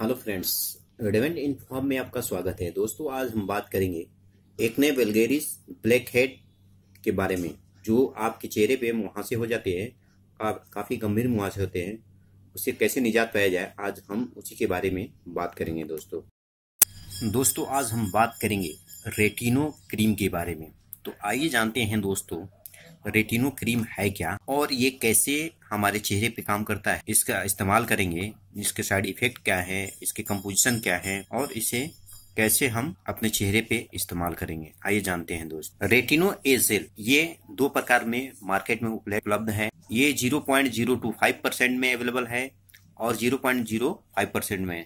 Hello friends रेडेवेंट inform में आपका स्वागत है दोस्तों आज हम बात करेंगे एक नए बेलगेरिस ब्लैक हेड के बारे में जो आपके चेहरे पे मुहासे हो जाते हैं का, काफ़ी गंभीर मुहासे होते हैं उससे कैसे निजात पाया जाए आज हम उसी के बारे में बात करेंगे दोस्तों दोस्तों आज हम बात करेंगे रेटिनो क्रीम के बारे में तो आइए जानते हैं दोस्तों रेटिनो क्रीम है क्या और ये कैसे हमारे चेहरे पे काम करता है इसका इस्तेमाल करेंगे इसके साइड इफेक्ट क्या है इसके कंपोजिशन क्या है और इसे कैसे हम अपने चेहरे पे इस्तेमाल करेंगे आइए जानते हैं दोस्त रेटिनो एजेल ये दो प्रकार में मार्केट में उपलब्ध है ये 0.025 परसेंट में अवेलेबल है और 0.05 परसेंट में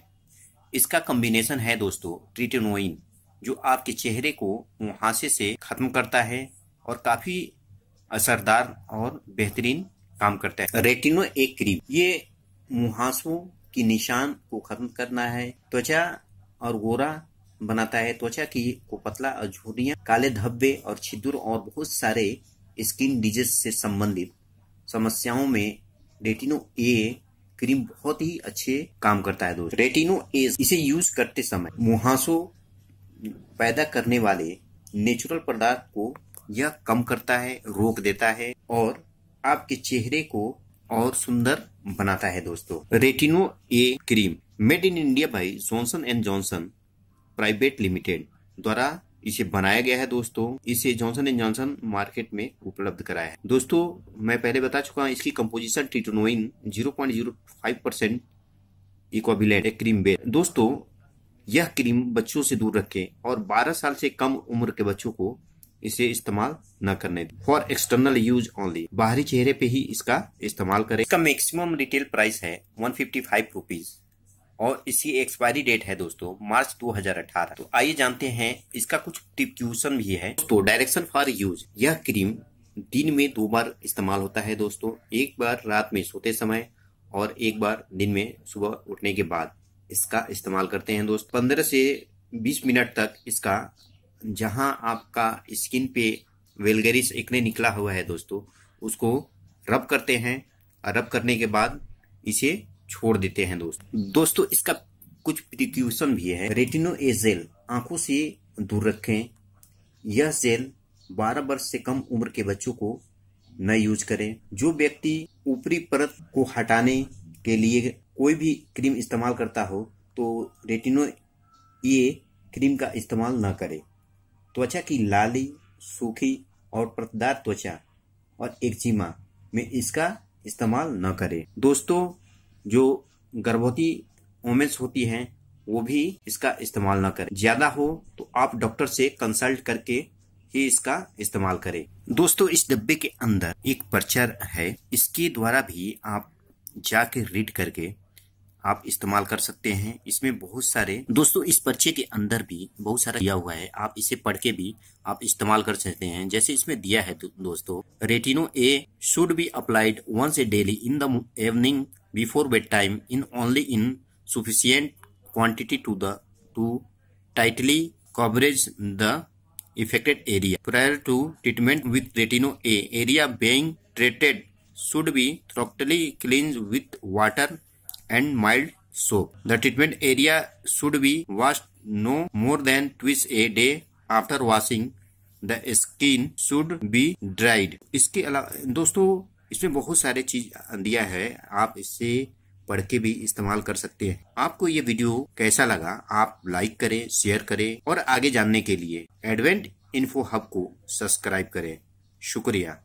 इसका कॉम्बिनेशन है दोस्तों ट्रिटेनोइन जो आपके चेहरे को मुहासे से खत्म करता है और काफ़ी असरदार और बेहतरीन काम करता है रेटिनो एक क्रीम ये मुहासों की निशान को खत्म करना है त्वचा और गोरा बनाता है त्वचा की को पतला और झुरिया काले धब्बे और छिद्र और बहुत सारे स्किन डिजीज से संबंधित समस्याओं में रेटिनो ए क्रीम बहुत ही अच्छे काम करता है दोस्तों रेटिनो ए इसे यूज करते समय मुहासों पैदा करने वाले नेचुरल पदार्थ को यह कम करता है रोक देता है और आपके चेहरे को और सुंदर बनाता है दोस्तों Retino A cream made in India by Johnson and Johnson private limited द्वारा इसे बनाया गया है दोस्तों इसे जॉनसन एंड जॉनसन मार्केट में उपलब्ध कराया है दोस्तों मैं पहले बता चुका हूँ इसकी composition tretinoin five percent equivalent cream base दोस्तों यह क्रीम बच्चों से दूर रखें और 12 साल से कम उम्र के बच्चों को इसे इस्तेमाल न करने फॉर एक्सटर्नल यूज ओनली बाहरी चेहरे पे ही इसका इस्तेमाल करें इसका मैक्सिमम रिटेल प्राइस है वन फिफ्टी और इसकी एक्सपायरी डेट है दोस्तों मार्च 2018 तो आइए जानते हैं इसका कुछ टिप्यूशन भी है तो डायरेक्शन फॉर यूज यह क्रीम दिन में दो बार इस्तेमाल होता है दोस्तों एक बार रात में सोते समय और एक बार दिन में सुबह उठने के बाद इसका इस्तेमाल करते हैं दोस्त पंद्रह से बीस मिनट तक इसका जहां आपका स्किन पे वेलगरिस एकने निकला हुआ है दोस्तों उसको रब करते हैं और रब करने के बाद इसे छोड़ देते हैं दोस्तों दोस्तों इसका कुछ प्रिक्यूशन भी है रेटिनो ए जेल आंखों से दूर रखें यह जेल 12 वर्ष से कम उम्र के बच्चों को न यूज करें जो व्यक्ति ऊपरी परत को हटाने के लिए कोई भी क्रीम इस्तेमाल करता हो तो रेटिनो ये क्रीम का इस्तेमाल ना करें त्वचा की लाली सूखी और परतदार त्वचा और एक्जिमा में इसका इस्तेमाल न करें दोस्तों जो गर्भवती वोमेंस होती हैं वो भी इसका इस्तेमाल न करें ज़्यादा हो तो आप डॉक्टर से कंसल्ट करके ही इसका इस्तेमाल करें दोस्तों इस डब्बे के अंदर एक पर्चर है इसके द्वारा भी आप जाके रीड करके आप इस्तेमाल कर सकते हैं इसमें बहुत सारे दोस्तों इस पर्चे के अंदर भी बहुत सारा दिया हुआ है आप इसे पढ़ के भी आप इस्तेमाल कर सकते हैं जैसे इसमें दिया है तो, दोस्तों Retino A should be applied once a daily in the evening before bed time in only in sufficient quantity to the to tightly coverage the affected area prior to treatment with Retino A area being treated should be thoroughly क्लीन विथ वाटर and mild soap. The treatment area should be washed no more than twice a day after washing. The skin should be dried. इसके अलावा दोस्तों इसमें बहुत सारे चीज दिया है आप इससे पढ़ के भी इस्तेमाल कर सकते हैं आपको ये वीडियो कैसा लगा आप लाइक करें शेयर करें और आगे जानने के लिए एडवेंट इन्फो हब को सब्सक्राइब करें शुक्रिया